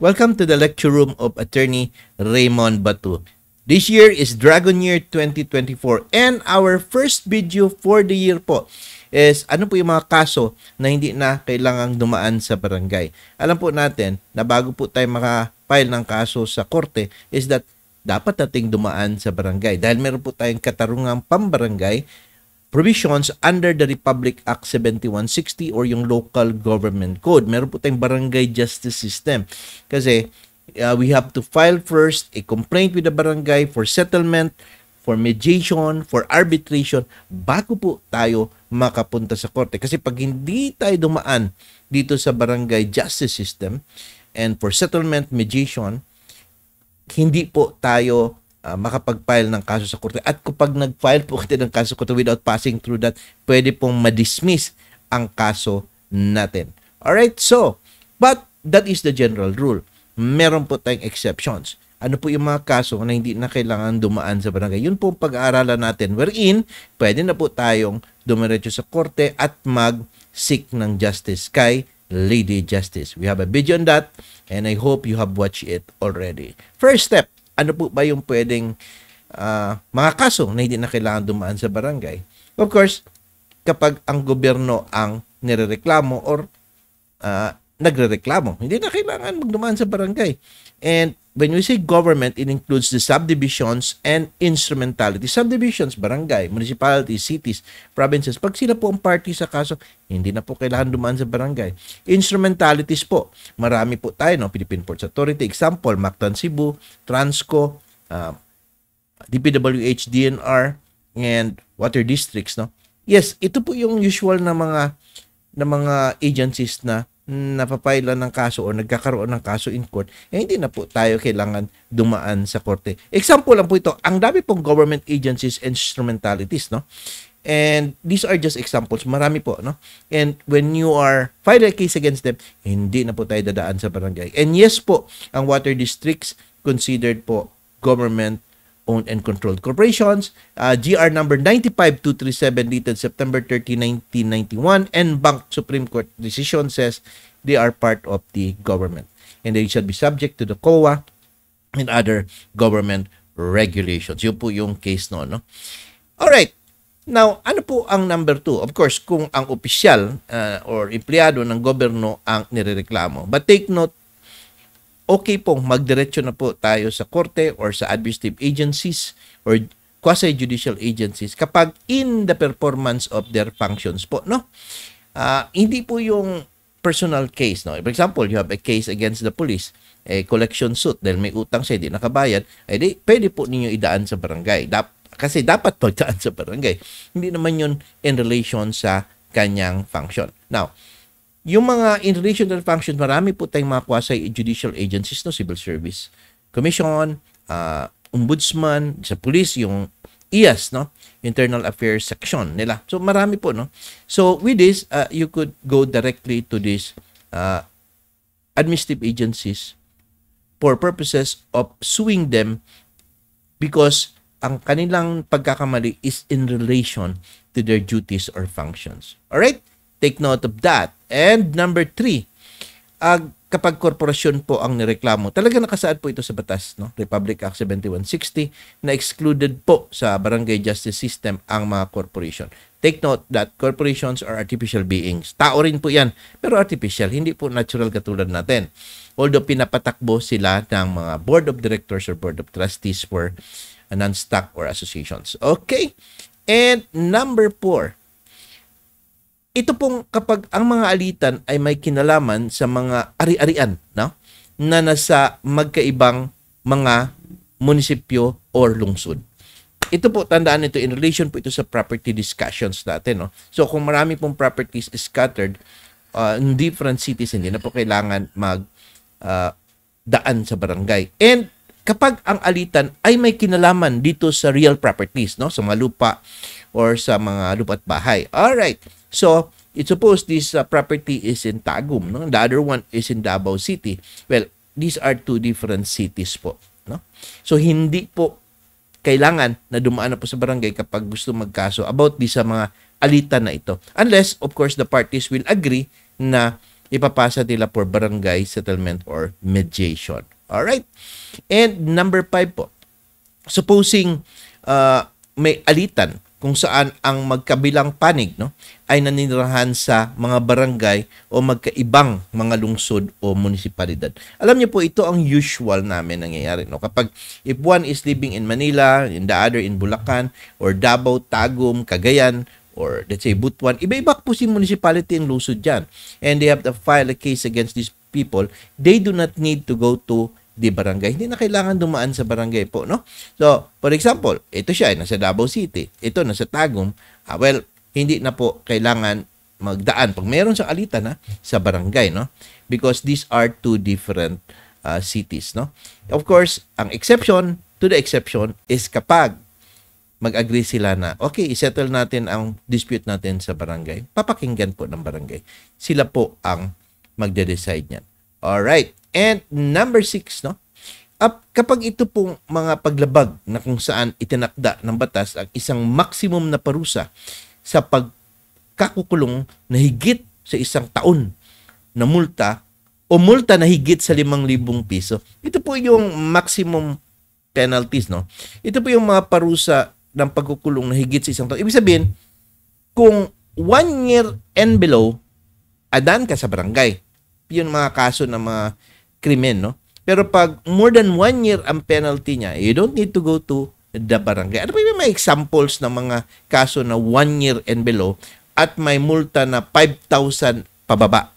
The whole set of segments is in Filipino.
Welcome to the lecture room of attorney Raymond Batu. This year is Dragon Year 2024 and our first video for the year po is ano po yung mga kaso na hindi na kailangang dumaan sa barangay. Alam po natin na bago po tayo maka-file ng kaso sa korte is that dapat nating dumaan sa barangay dahil meron po tayong katarungang pambarangay provisions under the Republic Act 7160 or yung local government code. Meron po tayong barangay justice system. Kasi uh, we have to file first a complaint with the barangay for settlement, for mediation, for arbitration bago po tayo makapunta sa korte. Kasi pag hindi tayo dumaan dito sa barangay justice system and for settlement, mediation, hindi po tayo uh, makapag-file ng kaso sa korte. At kapag nag-file po kayo ng kaso sa korte without passing through that, pwede pong ma-dismiss ang kaso natin. Alright, so, but that is the general rule. Meron po tayong exceptions. Ano po yung mga kaso na hindi na kailangan dumaan sa barangay? Yun po pag-aaralan natin wherein pwede na po tayong dumiretso sa korte at mag-seek ng justice kay Lady Justice. We have a video on that and I hope you have watched it already. First step, ano po ba yung pwedeng uh, mga kaso na hindi na kailangan dumaan sa barangay. Of course, kapag ang gobyerno ang nirereklamo or uh, nagrereklamo. Hindi na kailangan magdumaan sa barangay. And when we say government, it includes the subdivisions and instrumentality. Subdivisions, barangay, municipalities, cities, provinces. Pag sila po ang party sa kaso, hindi na po kailangan dumaan sa barangay. Instrumentalities po. Marami po tayo, no? Philippine Ports Authority. Example, Mactan Cebu, Transco, uh, um, DPWH, DNR, and water districts, no? Yes, ito po yung usual na mga na mga agencies na napapailan ng kaso o nagkakaroon ng kaso in court, eh hindi na po tayo kailangan dumaan sa korte. Example lang po ito, ang dami pong government agencies and instrumentalities, no? And these are just examples, marami po, no? And when you are file a case against them, hindi na po tayo dadaan sa barangay. And yes po, ang water districts considered po government Owned and Controlled Corporations, uh, GR number 95237 dated September 30, 1991, and Bank Supreme Court decision says they are part of the government and they should be subject to the COA and other government regulations. Yun po yung case noon. No? right. Now, ano po ang number two? Of course, kung ang opisyal uh, or empleyado ng gobyerno ang nirereklamo. But take note okay po, magdiretso na po tayo sa korte or sa administrative agencies or quasi-judicial agencies kapag in the performance of their functions po, no? Uh, hindi po yung personal case, no? For example, you have a case against the police, a collection suit dahil may utang siya, hindi nakabayad, ay di, pwede po ninyo idaan sa barangay. Dap kasi dapat pagdaan sa barangay. Hindi naman yun in relation sa kanyang function. Now, yung mga in relation to the function, marami po tayong mga quasi-judicial agencies, no? Civil Service Commission, uh, Ombudsman, sa police, yung IAS, no? Internal Affairs Section nila. So, marami po, no? So, with this, uh, you could go directly to this uh, administrative agencies for purposes of suing them because ang kanilang pagkakamali is in relation to their duties or functions. All right? Take note of that. And number three, uh, kapag korporasyon po ang nireklamo, talaga nakasaad po ito sa batas, no? Republic Act 7160, na excluded po sa barangay justice system ang mga corporation. Take note that corporations are artificial beings. Tao rin po yan, pero artificial, hindi po natural katulad natin. Although pinapatakbo sila ng mga board of directors or board of trustees for non-stock or associations. Okay? And number four, ito pong kapag ang mga alitan ay may kinalaman sa mga ari-arian no? na nasa magkaibang mga munisipyo or lungsod. Ito po, tandaan ito, in relation po ito sa property discussions natin. No? So kung marami pong properties is scattered uh, in different cities, hindi na po kailangan mag uh, daan sa barangay. And kapag ang alitan ay may kinalaman dito sa real properties, no? sa mga lupa or sa mga lupa at bahay. All right. So, it suppose this uh, property is in Tagum, no? The other one is in Davao City. Well, these are two different cities po, no? So, hindi po kailangan na dumaan na po sa barangay kapag gusto magkaso about di sa mga alitan na ito. Unless, of course, the parties will agree na ipapasa nila for barangay settlement or mediation. All right. And number five po, supposing uh, may alitan kung saan ang magkabilang panig no, ay naninirahan sa mga barangay o magkaibang mga lungsod o munisipalidad. Alam niyo po, ito ang usual namin nangyayari. No? Kapag if one is living in Manila, in the other in Bulacan, or Davao, Tagum, Cagayan, or let's say Butuan, iba-iba po si municipality ang lungsod diyan And they have to file a case against these people. They do not need to go to di barangay. Hindi na kailangan dumaan sa barangay po, no? So, for example, ito siya, eh, nasa Davao City. Ito, nasa Tagum. Ah, well, hindi na po kailangan magdaan. Pag meron sa alitan, na sa barangay, no? Because these are two different uh, cities, no? Of course, ang exception to the exception is kapag mag-agree sila na, okay, isettle natin ang dispute natin sa barangay. Papakinggan po ng barangay. Sila po ang magde-decide niyan. All right. And number six, no? Up, kapag ito pong mga paglabag na kung saan itinakda ng batas ang isang maximum na parusa sa pagkakukulong na higit sa isang taon na multa o multa na higit sa 5,000 piso. Ito po yung maximum penalties, no? Ito po yung mga parusa ng pagkukulong na higit sa isang taon. Ibig sabihin, kung one year and below, adan ka sa barangay. Yun mga kaso ng mga krimen, no? Pero pag more than one year ang penalty niya, you don't need to go to the barangay. Ano ba may examples ng mga kaso na one year and below at may multa na 5,000 pababa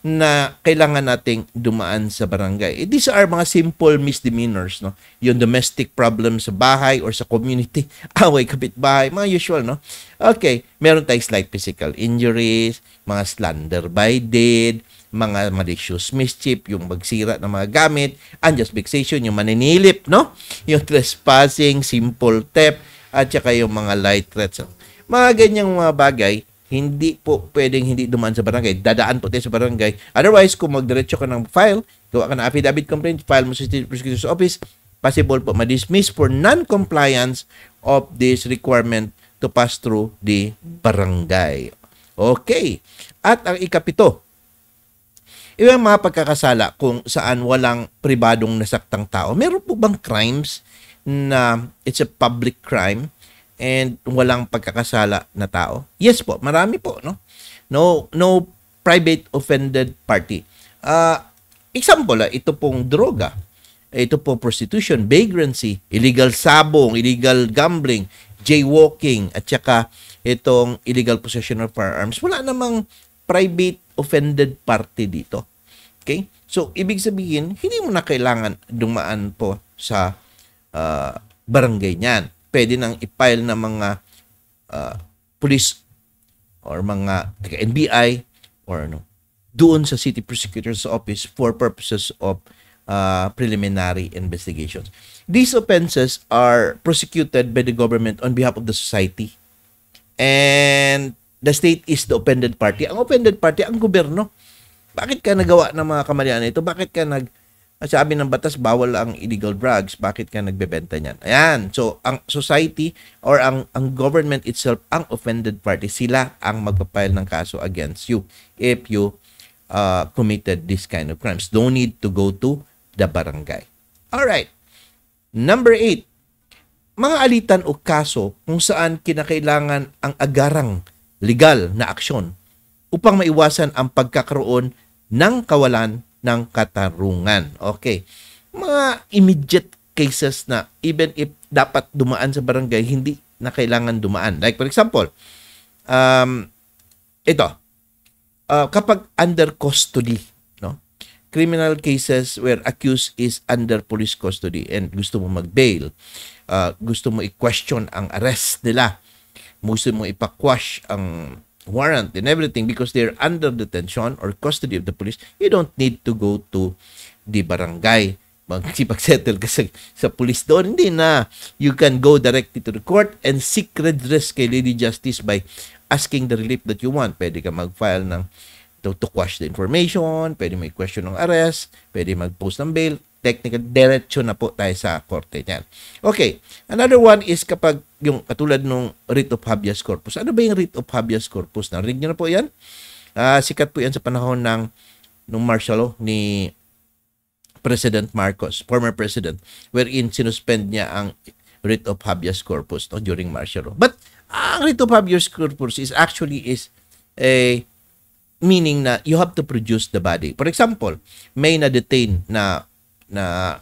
na kailangan nating dumaan sa barangay. Eh, these are mga simple misdemeanors, no? Yung domestic problems sa bahay or sa community, away kapitbahay, mga usual, no? Okay, meron tayong slight physical injuries, mga slander by deed, mga malicious mischief, yung magsira ng mga gamit, unjust vexation, yung maninilip, no? Yung trespassing, simple theft, at saka yung mga light threats. Mga ganyang mga bagay, hindi po pwedeng hindi dumaan sa barangay. Dadaan po tayo sa barangay. Otherwise, kung magdiretso ka ng file, gawa ka ng affidavit complaint, file mo sa State Prosecutor's Office, possible po ma-dismiss for non-compliance of this requirement to pass through the barangay. Okay. At ang ikapito, yung mga pagkakasala kung saan walang pribadong nasaktang tao. Meron po bang crimes na it's a public crime and walang pagkakasala na tao? Yes po, marami po, no? No no private offended party. Uh, example, ah, ito pong droga ito po prostitution, vagrancy, illegal sabong, illegal gambling, jaywalking, at saka itong illegal possession of firearms. Wala namang private offended party dito. Okay? So, ibig sabihin, hindi mo na kailangan dumaan po sa uh, barangay niyan. Pwede nang i-file ng mga uh, police or mga NBI or ano, doon sa City Prosecutor's Office for purposes of uh, preliminary investigations. These offenses are prosecuted by the government on behalf of the society. And the state is the offended party. Ang offended party, ang gobyerno. Bakit ka nagawa ng mga kamalian ito? Bakit ka nag sabi ng batas bawal ang illegal drugs, bakit ka nagbebenta niyan? Ayan. So, ang society or ang ang government itself, ang offended party, sila ang magpapail ng kaso against you if you uh, committed this kind of crimes. Don't need to go to the barangay. All right. Number eight, mga alitan o kaso kung saan kinakailangan ang agarang legal na aksyon upang maiwasan ang pagkakaroon ng kawalan ng katarungan. Okay. Mga immediate cases na even if dapat dumaan sa barangay, hindi na kailangan dumaan. Like for example, um, ito, uh, kapag under custody, no? criminal cases where accused is under police custody and gusto mo mag-bail, uh, gusto mo i-question ang arrest nila, gusto mo ipakwash ang warrant and everything because they're under detention or custody of the police, you don't need to go to the barangay. Magsipag-settle ka sa, sa police doon. Hindi na. You can go directly to the court and seek redress kay Lady Justice by asking the relief that you want. Pwede ka mag-file ng to, to quash the information, pwede may question ng arrest, pwede mag-post ng bail. Technical, diretso na po tayo sa korte niyan. Okay. Another one is kapag yung katulad nung writ of habeas corpus. Ano ba yung writ of habeas corpus? Narinig niyo na po yan? Uh, sikat po yan sa panahon ng nung martial law ni President Marcos, former president, wherein sinuspend niya ang writ of habeas corpus no, during martial law. But ang writ of habeas corpus is actually is a meaning na you have to produce the body. For example, may na-detain na na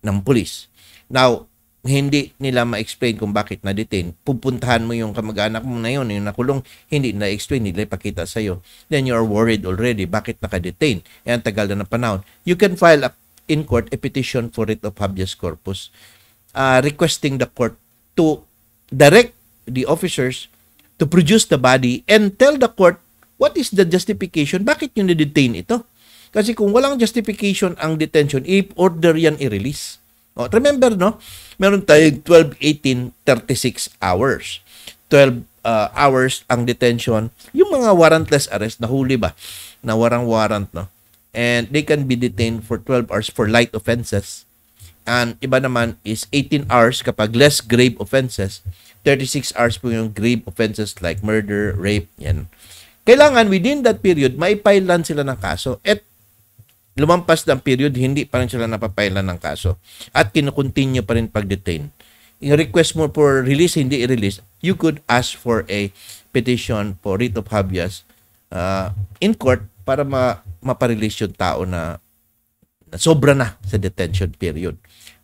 ng police. Now, hindi nila ma-explain kung bakit na-detain, pupuntahan mo yung kamag-anak mo na yun, yung nakulong, hindi na-explain, nila ipakita sa sa'yo. Then you are worried already, bakit naka-detain? Yan, eh, tagal na ng panahon. You can file a, in court a petition for writ of habeas corpus uh, requesting the court to direct the officers to produce the body and tell the court what is the justification, bakit yung na-detain ito? Kasi kung walang justification ang detention, i-order yan i-release. O, oh, remember, no? Meron tayong 12, 18, 36 hours. 12 uh, ah, hours ang detention. Yung mga warrantless arrest, nahuli ba? Na warang warrant, no? And they can be detained for 12 hours for light offenses. And iba naman is 18 hours kapag less grave offenses. 36 hours po yung grave offenses like murder, rape, yan. Kailangan within that period, may maipailan sila ng kaso. At lumampas ng period, hindi pa rin sila napapailan ng kaso. At kinukontinue pa rin pag-detain. In request mo for release, hindi i-release, you could ask for a petition for writ of habeas uh, in court para ma maparelease yung tao na, na sobra na sa detention period.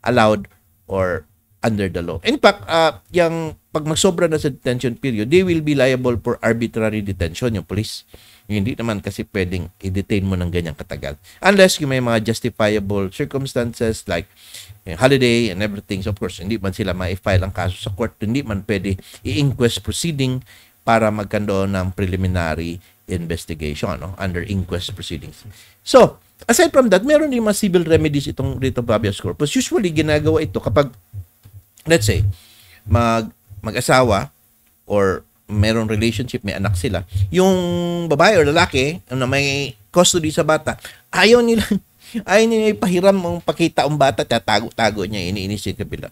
Allowed or under the law. In fact, uh, yung pag magsobra na sa detention period, they will be liable for arbitrary detention, yung police. Hindi naman kasi pwedeng i-detain mo ng ganyang katagal. Unless yung may mga justifiable circumstances like uh, holiday and everything. So of course, hindi man sila ma-file ang kaso sa court. Hindi man pwede i-inquest proceeding para magkandoon ng preliminary investigation no? under inquest proceedings. So, aside from that, meron din mga civil remedies itong writ of habeas corpus. Usually, ginagawa ito kapag let's say, mag, mag-asawa or meron relationship, may anak sila, yung babae or lalaki na may custody sa bata, ayaw nila, ayaw nila ipahiram ang pakita ang bata, tatago-tago niya, iniinisip ka bila.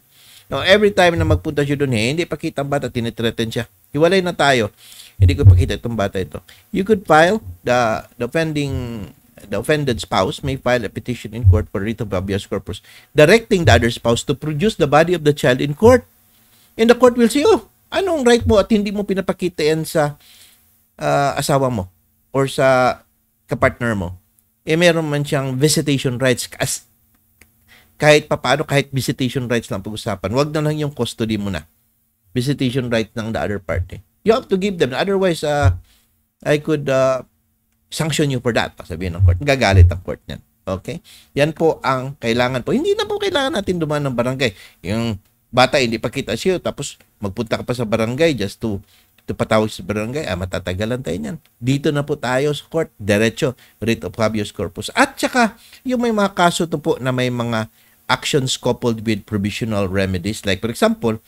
Now, every time na magpunta siya doon, eh, hindi pakita ang bata, tinitreten siya. Hiwalay na tayo. Hindi ko pakita itong bata ito. You could file the, the the offended spouse may file a petition in court for writ of habeas corpus, directing the other spouse to produce the body of the child in court. And the court will say, oh, anong right mo at hindi mo pinapakita yan sa uh, asawa mo or sa kapartner mo? Eh, meron man siyang visitation rights as kahit papaano, kahit visitation rights lang pag-usapan. Huwag na lang yung custody mo na. Visitation right ng the other party. You have to give them. Otherwise, uh, I could uh, sanction you for that. Sabihin ng court. Gagalit ang court niyan. Okay? Yan po ang kailangan po. Hindi na po kailangan natin dumaan ng barangay. Yung bata, hindi pa kita siya, tapos magpunta ka pa sa barangay just to to patawag sa barangay, ah, matatagalan tayo niyan. Dito na po tayo sa court, diretso, writ of habeas corpus. At saka, yung may mga kaso to po na may mga actions coupled with provisional remedies. Like for example,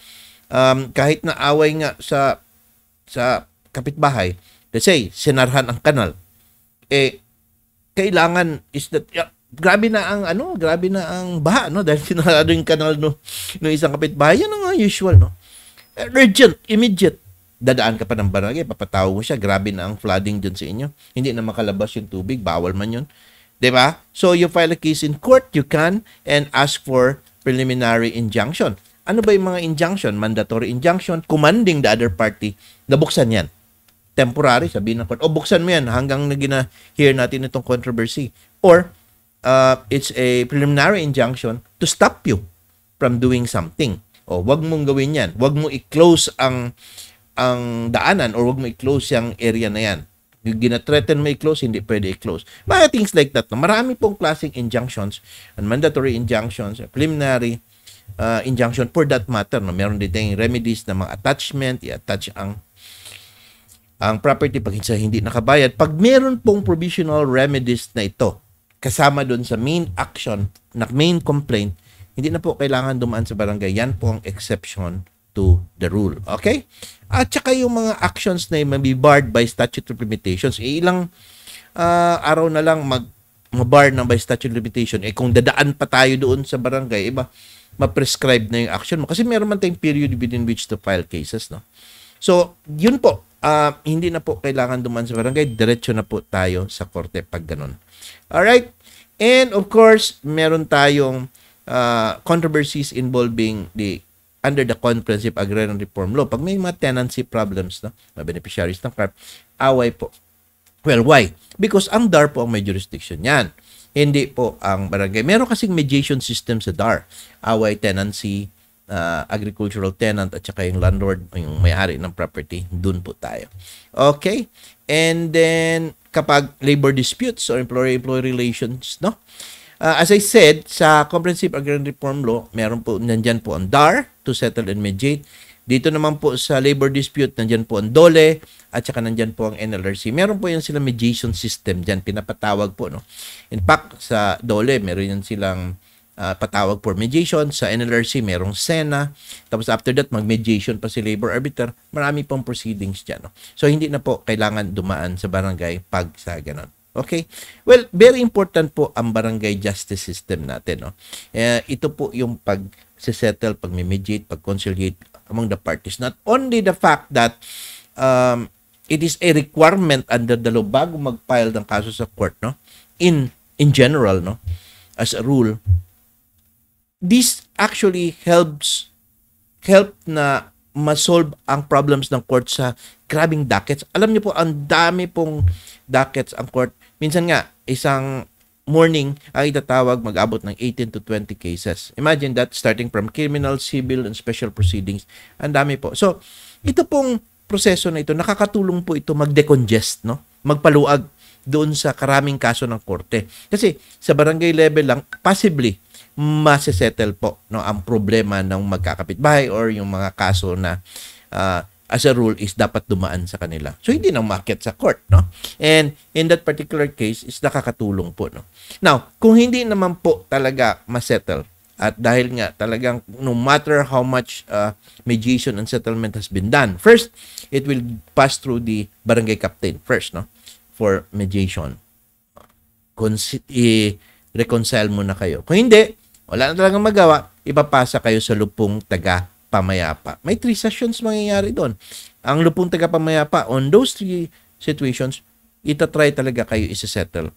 um, kahit na away nga sa sa kapitbahay, let's say, sinarhan ang kanal, eh kailangan is that yeah, grabe na ang ano, grabe na ang baha no dahil sinarado yung kanal no ng isang kapitbahay. Yan ang usual no. Eh, urgent, immediate. Dadaan ka pa ng barangay, papataw mo siya, grabe na ang flooding dyan sa inyo. Hindi na makalabas yung tubig, bawal man yun. ba? Diba? So you file a case in court, you can, and ask for preliminary injunction. Ano ba yung mga injunction? Mandatory injunction, commanding the other party, nabuksan yan temporary, sabihin ng court, o oh, buksan mo yan hanggang na hear natin itong controversy. Or, uh, it's a preliminary injunction to stop you from doing something. O, wag mong gawin yan. Wag mo i-close ang ang daanan or wag mo i-close yung area na yan. Yung gina-threaten mo i-close, hindi pwede i-close. Mga things like that. Marami pong klaseng injunctions and mandatory injunctions, preliminary uh, injunction for that matter. No? Meron din tayong remedies na mga attachment, i-attach ang ang property pag hindi nakabayad, pag meron pong provisional remedies na ito, kasama doon sa main action, na main complaint, hindi na po kailangan dumaan sa barangay. Yan po ang exception to the rule. Okay? At saka yung mga actions na may be barred by statute of limitations, eh, ilang uh, araw na lang mag mabar na by statute of limitation, eh kung dadaan pa tayo doon sa barangay, iba, eh, ma-prescribe na yung action mo. Kasi meron man tayong period within which to file cases, no? So, yun po, uh, hindi na po kailangan duman sa barangay. Diretso na po tayo sa korte pag ganun. Alright? And of course, meron tayong uh, controversies involving the under the Comprehensive Agrarian Reform Law. Pag may mga tenancy problems, no, mga beneficiaries ng CARP, away po. Well, why? Because ang DAR po ang may jurisdiction niyan. Hindi po ang barangay. Meron kasing mediation system sa DAR. Away, tenancy, uh, agricultural tenant at saka yung landlord o yung may-ari ng property, dun po tayo. Okay? And then, kapag labor disputes or employer-employee relations, no? Uh, as I said, sa Comprehensive Agrarian Reform Law, meron po, nandyan po ang DAR to settle and mediate. Dito naman po sa labor dispute, nandyan po ang DOLE at saka nandyan po ang NLRC. Meron po yan silang mediation system dyan, pinapatawag po. No? In fact, sa DOLE, meron yan silang uh, patawag for mediation. Sa NLRC, merong SENA. Tapos after that, mag-mediation pa si labor arbiter. Marami pang proceedings dyan. No? So, hindi na po kailangan dumaan sa barangay pag sa ganun. Okay? Well, very important po ang barangay justice system natin. No? Eh, ito po yung pag settle, pag mediate, pag conciliate among the parties. Not only the fact that um, it is a requirement under the law bago mag-file ng kaso sa court, no? In in general, no? As a rule, this actually helps help na ma-solve ang problems ng court sa grabing dockets. Alam niyo po, ang dami pong dockets ang court. Minsan nga, isang morning ay itatawag mag-abot ng 18 to 20 cases. Imagine that starting from criminal, civil, and special proceedings. Ang dami po. So, ito pong proseso na ito, nakakatulong po ito mag-decongest, no? magpaluag doon sa karaming kaso ng korte. Kasi sa barangay level lang, possibly, masesettle po no ang problema ng magkakapitbahay or yung mga kaso na uh, as a rule is dapat dumaan sa kanila. So hindi na umakyat sa court, no? And in that particular case is nakakatulong po, no. Now, kung hindi naman po talaga ma-settle at dahil nga talagang no matter how much uh, mediation and settlement has been done, first it will pass through the barangay captain first, no? For mediation. Consi- i- reconcile muna kayo. Kung hindi, wala na talagang magawa, ipapasa kayo sa lupong taga pamayapa. May three sessions mangyayari doon. Ang lupong taga pamayapa, on those three situations, itatry talaga kayo isa-settle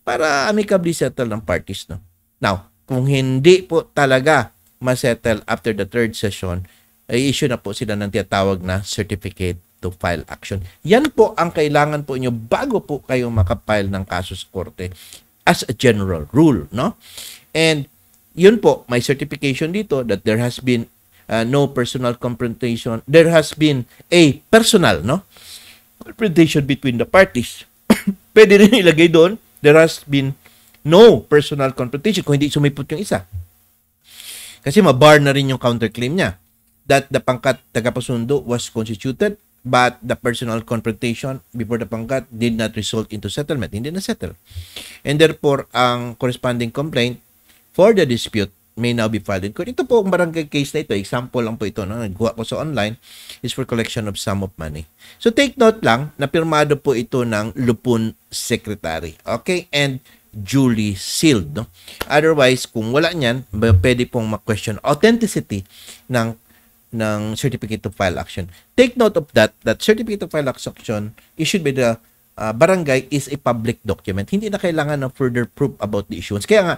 para amicably settle ng parties. No? Now, kung hindi po talaga masettle after the third session, ay issue na po sila ng tinatawag na certificate to file action. Yan po ang kailangan po inyo bago po kayo makapile ng kaso sa korte as a general rule, no? And yun po, may certification dito that there has been uh, no personal confrontation. There has been a personal, no? Confrontation between the parties. Pwede rin ilagay doon, there has been no personal confrontation kung hindi sumipot yung isa. Kasi mabar na rin yung counterclaim niya that the pangkat tagapasundo was constituted but the personal confrontation before the pangkat did not result into settlement. Hindi na settle. And therefore, ang corresponding complaint for the dispute may now be filed in court. Ito po ang barangay case na ito. Example lang po ito No? nagkuha ko sa online is for collection of sum of money. So take note lang na pirmado po ito ng Lupon Secretary. Okay? And duly sealed. No? Otherwise, kung wala niyan, pwede pong ma-question authenticity ng ng certificate to file action. Take note of that, that certificate to file action issued by the uh, barangay is a public document. Hindi na kailangan ng further proof about the issuance. Kaya nga,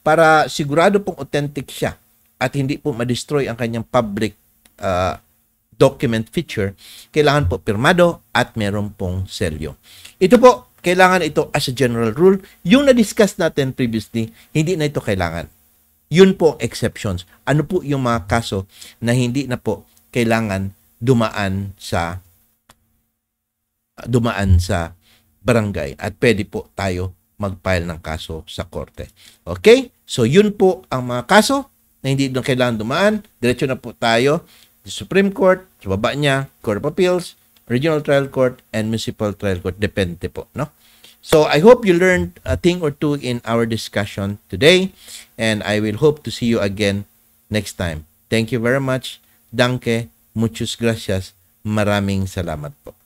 para sigurado pong authentic siya at hindi po ma-destroy ang kanyang public uh, document feature, kailangan po pirmado at meron pong selyo. Ito po, kailangan ito as a general rule. Yung na-discuss natin previously, hindi na ito kailangan. Yun po ang exceptions. Ano po yung mga kaso na hindi na po kailangan dumaan sa dumaan sa barangay at pwede po tayo mag-file ng kaso sa korte. Okay? So yun po ang mga kaso na hindi doon kailangan dumaan. Diretso na po tayo sa Supreme Court, sa baba niya, Court of Appeals, Regional Trial Court, and Municipal Trial Court. Depende po, no? So I hope you learned a thing or two in our discussion today, and I will hope to see you again next time. Thank you very much. Danke. Muchas gracias. Maraming salamat po.